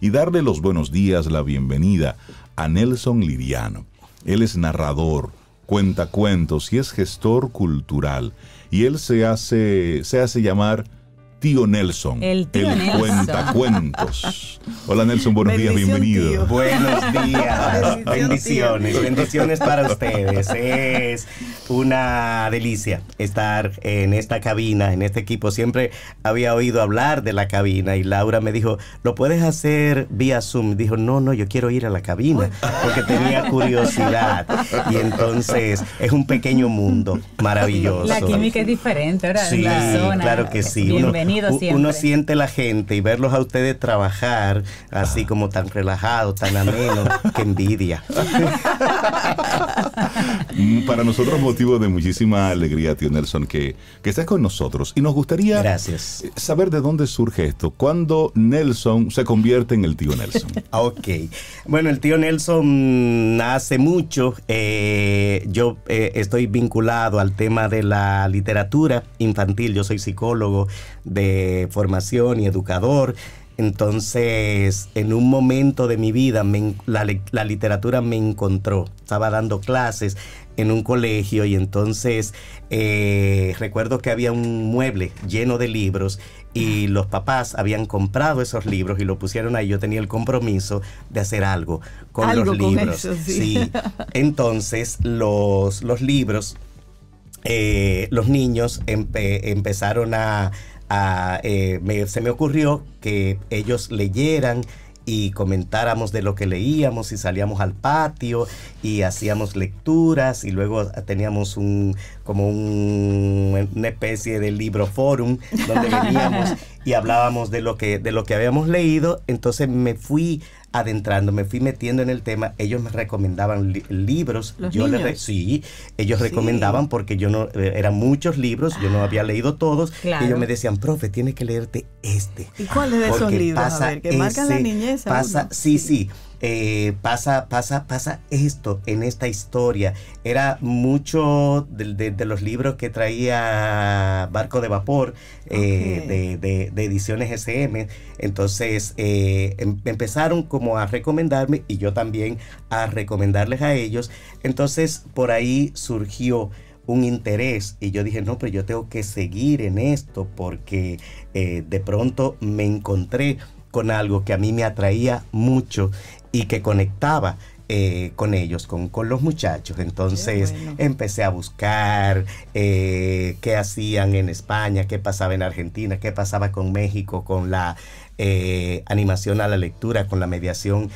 y darle los buenos días, la bienvenida a Nelson Liriano. Él es narrador, cuenta cuentos y es gestor cultural. Y él se hace, se hace llamar tío Nelson. El tío el cuentacuentos. Hola Nelson, buenos días, bienvenido. Buenos días. bendiciones, bendiciones para ustedes. Es una delicia estar en esta cabina, en este equipo. Siempre había oído hablar de la cabina y Laura me dijo, ¿lo puedes hacer vía Zoom? Dijo, no, no, yo quiero ir a la cabina porque tenía curiosidad. Y entonces es un pequeño mundo maravilloso. La química es diferente, ahora. la zona. claro que sí. Uno siente la gente y verlos a ustedes trabajar así como tan relajados, tan amenos, que envidia. Mm, para nosotros motivo de muchísima alegría, tío Nelson, que, que estés con nosotros. Y nos gustaría saber de dónde surge esto. ¿Cuándo Nelson se convierte en el tío Nelson? ok. Bueno, el tío Nelson nace mm, mucho. Eh, yo eh, estoy vinculado al tema de la literatura infantil. Yo soy psicólogo. De formación y educador. Entonces, en un momento de mi vida, la, literatura me encontró. Estaba dando clases en un colegio y entonces eh, recuerdo que había un mueble lleno de libros y los papás habían comprado esos libros y lo pusieron ahí. Yo tenía el compromiso de hacer algo con los libros. Entonces, los, los libros, eh, los niños empezaron a eh, se me ocurrió que ellos leyeran y comentáramos de lo que leíamos y salíamos al patio y hacíamos lecturas y luego teníamos un como una especie de libro forum donde veníamos y hablábamos de lo que de lo que habíamos leído entonces me fui adentrando, me fui metiendo en el tema. Ellos me recomendaban libros. yo niños? Les sí, ellos recomendaban porque yo no, eh, eran muchos libros, yo no había ah, leído todos. ellos me decían, profe, tienes que leerte este. ¿Y cuál es de esos libros? que marcan la niñez. Pasa, sí. sí eh, pasa, pasa, pasa esto en esta historia. Era mucho de, los libros que traía Barco de Vapor, eh, de, ediciones SM. Entonces eh, em, empezaron como a recomendarme y yo también a recomendarles a ellos. Entonces por ahí surgió un interés y yo dije, no, pero yo tengo que seguir en esto porque de pronto me encontré con algo que a mí me atraía mucho y que conectaba eh, con ellos, con, con, los muchachos. Entonces empecé a buscar eh, qué hacían en España, qué pasaba en Argentina, qué pasaba con México, con la eh, animación a la lectura, con la mediación,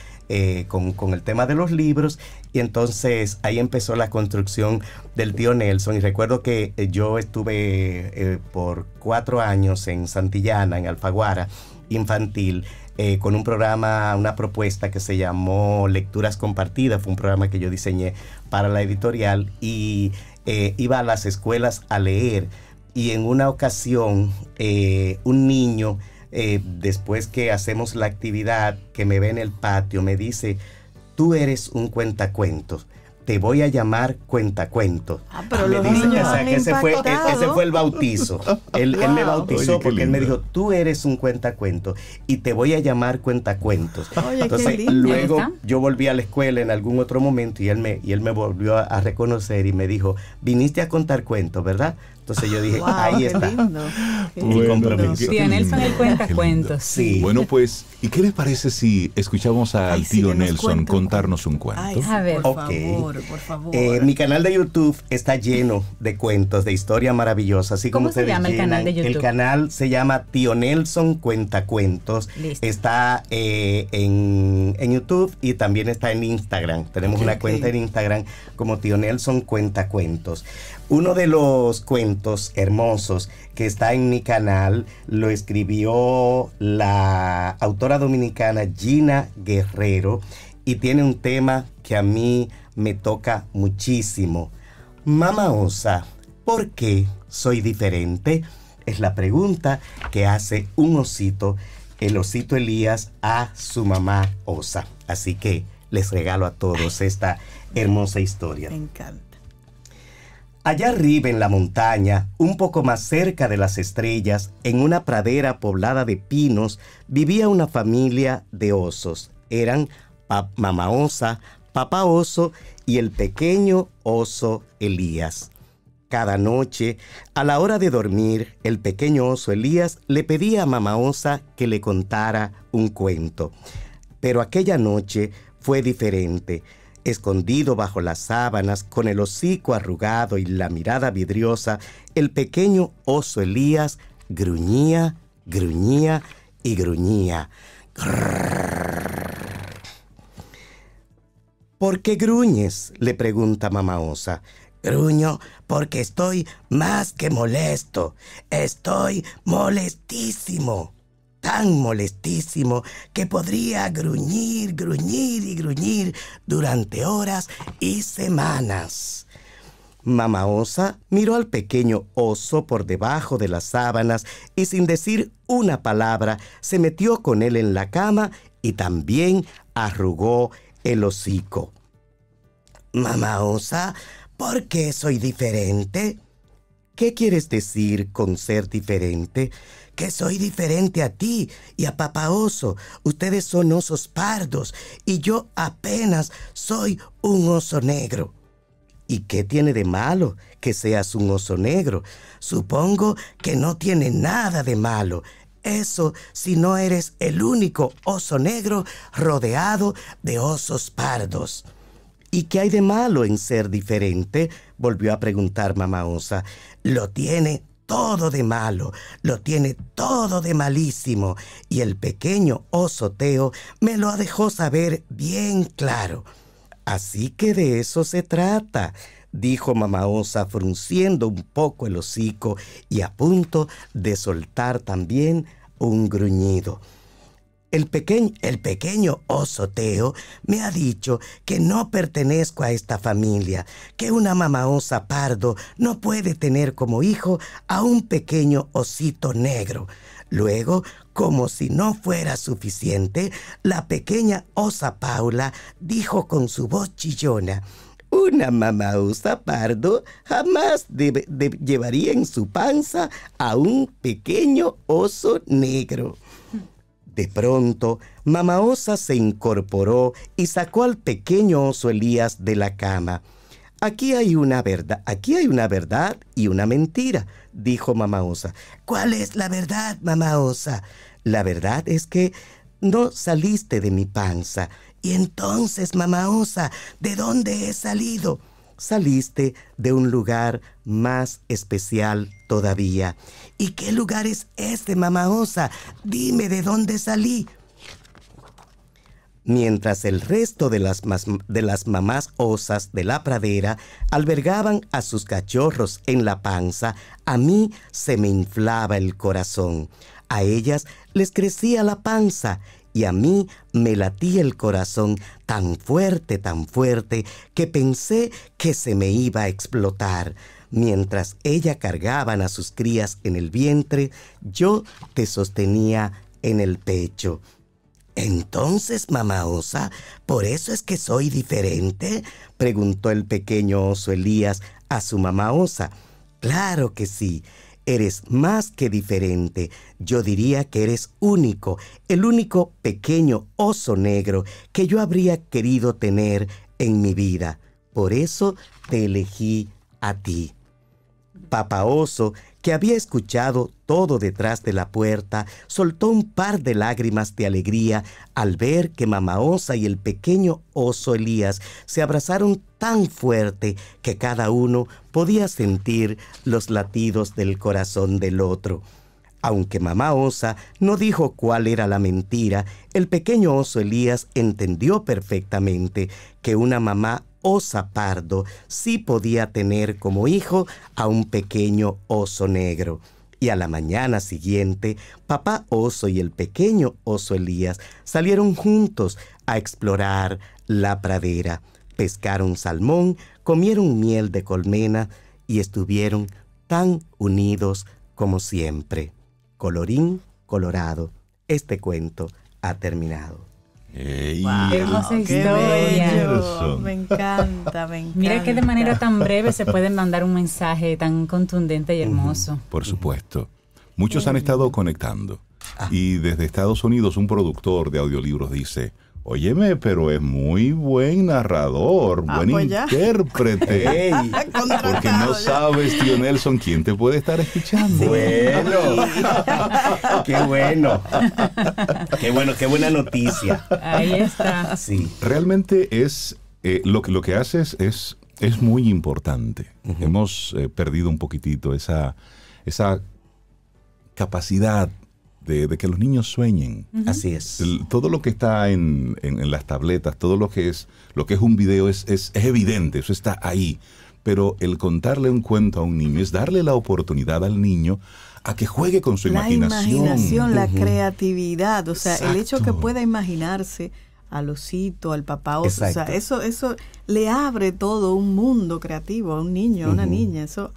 con, con, el tema de los libros. Y entonces ahí empezó la construcción del tío Nelson. Y recuerdo que yo estuve por cuatro años en Santillana, en Alfaguara, infantil eh, con un programa, una propuesta que se llamó Lecturas Compartidas, fue un programa que yo diseñé para la editorial y eh, iba a las escuelas a leer y en una ocasión eh, un niño, después que hacemos la actividad, que me ve en el patio, me dice, tú eres un cuentacuentos te voy a llamar cuentacuentos. Ah, pero le o sea, que ese fue, fue, el bautizo. él, me bautizó porque él me dijo, tú eres un cuentacuentos y te voy a llamar cuentacuentos. Entonces, luego yo volví a la escuela en algún otro momento y él me, y él me volvió a reconocer y me dijo, viniste a contar cuentos, ¿verdad? Entonces yo dije, ahí está. Lindo. Nelson el cuenta cuentos. Sí. Bueno, pues, ¿y qué les parece si escuchamos al tío Nelson contarnos un cuento? Ay, a ver, por favor, por favor. Eh, mi canal de YouTube está lleno de cuentos, de historia maravillosa Así ¿Cómo como se llama el canal de YouTube? El canal se llama Tío Nelson Cuenta Cuentos. Listo. Está eh, en, YouTube y también está en Instagram. Tenemos una cuenta en Instagram como Tío Nelson Cuenta Cuentos. Uno de los cuentos hermosos que está en mi canal lo escribió la autora dominicana Gina Guerrero y tiene un tema que a mí me toca muchísimo. ¿Mamá Osa, ¿por qué soy diferente? Es la pregunta que hace un osito, el osito Elías, a su mamá Osa. Así que les regalo a todos esta hermosa historia. Me encanta. Allá arriba en la montaña, un poco más cerca de las estrellas, en una pradera poblada de pinos, vivía una familia de osos. Eran Mama mamá osa, papá oso y el pequeño oso Elías. Cada noche, a la hora de dormir, el pequeño oso Elías le pedía a Mama osa que le contara un cuento. Pero aquella noche fue diferente Escondido bajo las sábanas, con el hocico arrugado y la mirada vidriosa, el pequeño oso Elías gruñía, gruñía y gruñía. ¿Por qué gruñes? le pregunta mamá osa. Gruño porque estoy más que molesto. Estoy molestísimo tan molestísimo que podría gruñir, gruñir y gruñir durante horas y semanas. Mamá Osa miró al pequeño oso por debajo de las sábanas y sin decir una palabra se metió con él en la cama y también arrugó el hocico. Mamá Osa, ¿por qué soy diferente? ¿Qué quieres decir con ser diferente? que soy diferente a ti y a papá oso. Ustedes son osos pardos y yo apenas soy un oso negro. ¿Y qué tiene de malo que seas un oso negro? Supongo que no tiene nada de malo. Eso si no eres el único oso negro rodeado de osos pardos. ¿Y qué hay de malo en ser diferente? volvió a preguntar mamá osa. Lo tiene todo de malo, lo tiene todo de malísimo, y el pequeño osoteo me lo dejó saber bien claro. Así que de eso se trata, dijo mamá osa frunciendo un poco el hocico y a punto de soltar también un gruñido. El, pequeño, el pequeño oso Teo me ha dicho que no pertenezco a esta familia, que una mamá osa pardo no puede tener como hijo a un pequeño osito negro. Luego, como si no fuera suficiente, la pequeña osa Paula dijo con su voz chillona, una mamá osa pardo jamás llevaría en su panza a un pequeño oso negro. De pronto, Mama Osa se incorporó y sacó al pequeño oso Elías de la cama. Aquí hay una verdad, aquí hay una verdad y una mentira, dijo Mama Osa. ¿Cuál es la verdad, Mama Osa? La verdad es que no saliste de mi panza. Y entonces, Mama Osa, ¿de dónde he salido? Saliste de un lugar más especial todavía. ¿Y qué lugar es este, mamá Osa? Dime de dónde salí. Mientras el resto de las, de las mamás osas de la pradera albergaban a sus cachorros en la panza, a mí se me inflaba el corazón. A ellas les crecía la panza y a mí me latía el corazón tan fuerte, tan fuerte, que pensé que se me iba a explotar. Mientras ella cargaban a sus crías en el vientre, yo te sostenía en el pecho. Entonces, mamá osa, ¿por eso es que soy diferente? preguntó el pequeño oso Elías a su mamá osa. Claro que sí. Eres más que diferente. Yo diría que eres único, el único pequeño oso negro que yo habría querido tener en mi vida. Por eso te elegí a ti. Papa Oso, que había escuchado todo detrás de la puerta, soltó un par de lágrimas de alegría al ver que Mamá Osa y el pequeño oso Elías se abrazaron tan fuerte que cada uno podía sentir los latidos del corazón del otro. Aunque mamá Osa no dijo cuál era la mentira, el pequeño oso Elías entendió perfectamente que una mamá osa pardo sí podía tener como hijo a un pequeño oso negro. Y a la mañana siguiente, papá oso y el pequeño oso Elías salieron juntos a explorar la pradera. Pescaron salmón, comieron miel de colmena y estuvieron tan unidos como siempre. Colorín colorado, este cuento ha terminado. Ey, eh, qué historia. Me encanta, me encanta. Mira que de manera tan breve se pueden mandar un mensaje tan contundente y hermoso. por supuesto. Muchos han estado conectando. Ah. Y desde Estados Unidos un productor de audiolibros dice, Óyeme, pero es muy buen narrador, ah, buen pues intérprete. porque no sabes, tío Nelson, quién te puede estar escuchando. Bueno, qué bueno. Qué bueno, qué buena noticia. Ahí está. Realmente es, eh, lo lo, lo, que haces es, es muy importante. Hemos eh, perdido un poquitito esa, esa capacidad de, que los niños sueñen. Así es. todo lo que está en, en, las tabletas, todo lo que es, lo que es un video es, es, es evidente, eso está ahí. Pero el contarle un cuento a un niño es darle la oportunidad al niño a que juegue con su imaginación. La imaginación, la creatividad, o sea, el hecho que pueda imaginarse al osito, al papá oso, o sea, eso, eso le abre todo un mundo creativo a un niño, a una niña, eso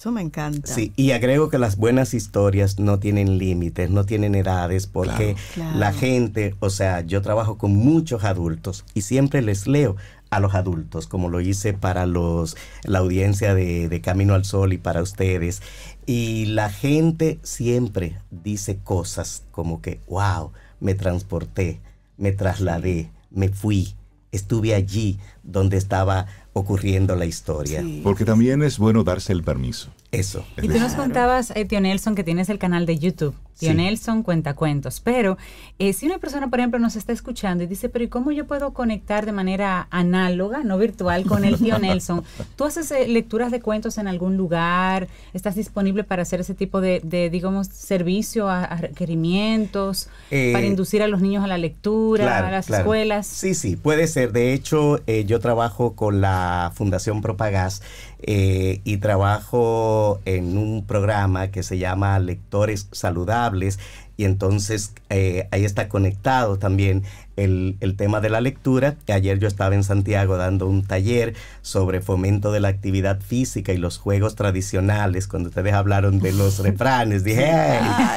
eso me encanta. Sí, y agrego que las buenas historias no tienen límites, no tienen edades, porque la gente, o sea, yo trabajo con muchos adultos y siempre les leo a los adultos, como lo hice para los, la audiencia de, de Camino al Sol y para ustedes. Y la gente siempre dice cosas como que, wow, me transporté, me trasladé, me fui, estuve allí donde estaba ocurriendo la historia. Porque también es bueno darse el permiso. Eso. Y tú nos contabas, eh, Tío Nelson, que tienes el canal de YouTube, Tío Nelson Cuenta Cuentos. Pero eh, si una persona, por ejemplo, nos está escuchando y dice, pero ¿y cómo yo puedo conectar de manera análoga, no virtual, con el Tío Nelson? ¿Tú haces eh, lecturas de cuentos en algún lugar? ¿Estás disponible para hacer ese tipo de, digamos, servicio a, requerimientos para inducir a los niños a la lectura, a las escuelas? Sí, sí, puede ser. De hecho, yo trabajo con la Fundación Propagás eh, y trabajo en un programa que se llama Lectores Saludables y entonces eh, ahí está conectado también el, tema de la lectura. Ayer yo estaba en Santiago dando un taller sobre fomento de la actividad física y los juegos tradicionales, cuando ustedes hablaron de los refranes, dije,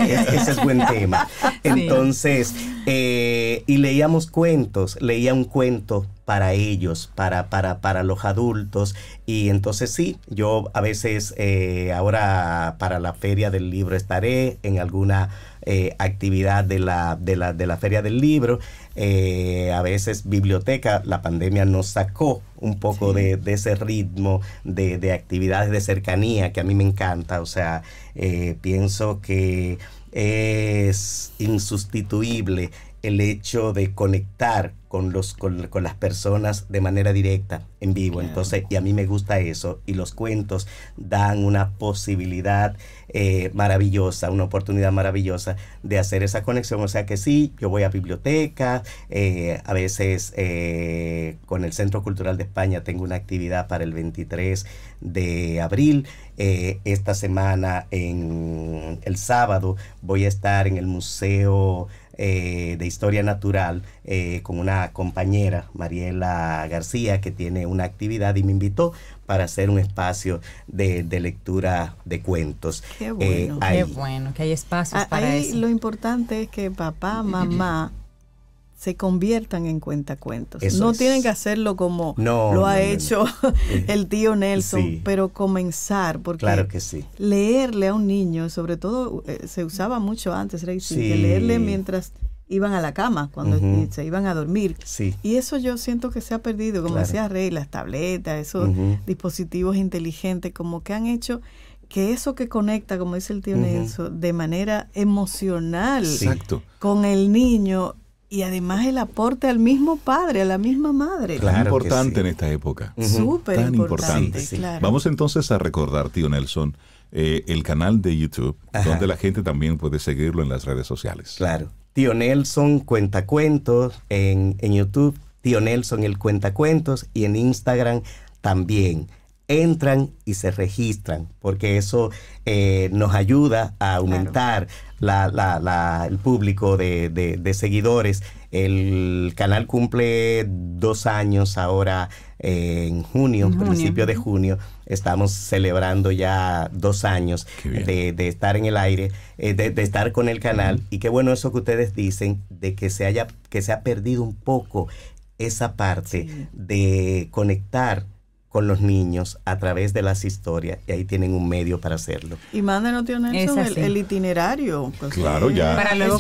ese es buen tema. Entonces, eh, y leíamos cuentos, leía un cuento para ellos, para, para, para los adultos. Y entonces sí, yo a veces eh, ahora para la feria del libro estaré en alguna eh, actividad de la, de, la, de la feria del libro. Eh, a veces biblioteca, la pandemia nos sacó un poco de, de, ese ritmo de, de, actividades de cercanía que a mí me encanta. O sea, pienso que es insustituible el hecho de conectar con, los, con, las personas de manera directa, en vivo. Entonces, y a mí me gusta eso. Y los cuentos dan una posibilidad eh, maravillosa, una oportunidad maravillosa de hacer esa conexión. O sea que sí, yo voy a biblioteca eh, a veces eh, con el Centro Cultural de España tengo una actividad para el 23 de abril. esta semana, en el sábado, voy a estar en el Museo eh, de historia natural eh, con una compañera, Mariela García, que tiene una actividad y me invitó para hacer un espacio de, lectura de cuentos. Qué eh, bueno, qué bueno, que hay espacios ah, para ahí Lo importante es que papá, mamá, se conviertan en cuentacuentos. no tienen que hacerlo como lo ha hecho el tío Nelson, pero comenzar, porque leerle a un niño, sobre todo eh, se usaba mucho antes, Rey, que leerle mientras iban a la cama, cuando se iban a dormir. Y eso yo siento que se ha perdido, como decía Rey, las tabletas, esos dispositivos inteligentes, como que han hecho que eso que conecta, como dice el tío Nelson, de manera emocional con el niño, y además el aporte al mismo padre, a la misma madre. Claro Tan importante en esta época. Súper importante. Vamos entonces a recordar, tío Nelson, eh, el canal de YouTube, donde la gente también puede seguirlo en las redes sociales. Claro. Tío Nelson Cuentacuentos en, en YouTube, Tío Nelson el Cuentacuentos y en Instagram también entran y se registran, porque eso eh, nos ayuda a aumentar el público de, seguidores. El canal cumple dos años ahora eh, en junio, en principio de junio. Estamos celebrando ya dos años de, estar en el aire, eh, de, estar con el canal. Y qué bueno eso que ustedes dicen, de que se haya, que se ha perdido un poco esa parte de conectar con los niños a través de las historias y ahí tienen un medio para hacerlo. Y Manda no tiene eso, el, itinerario. Pues, claro, ya. Para luego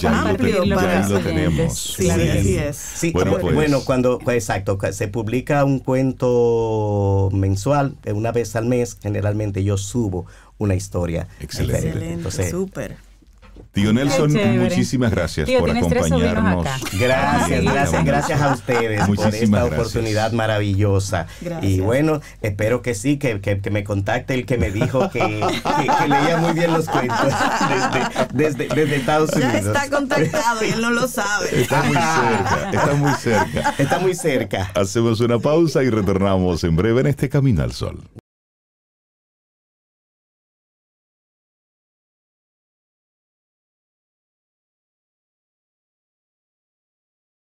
lo, tenemos. Sí, sí, sí, es. bueno, pues. bueno, cuando, exacto, se publica un cuento mensual, eh, una vez al mes, generalmente yo subo una historia. Excelente. Excelente súper. Tío Nelson, muchísimas gracias por acompañarnos. Gracias, gracias, gracias a ustedes por esta oportunidad maravillosa. Y bueno, espero que sí, que, que, me contacte el que me dijo que, que leía muy bien los cuentos desde, desde, Estados Unidos. está contactado y él no lo sabe. Está muy cerca, está muy cerca. Está muy cerca. Hacemos una pausa y retornamos en breve en este Camino al Sol.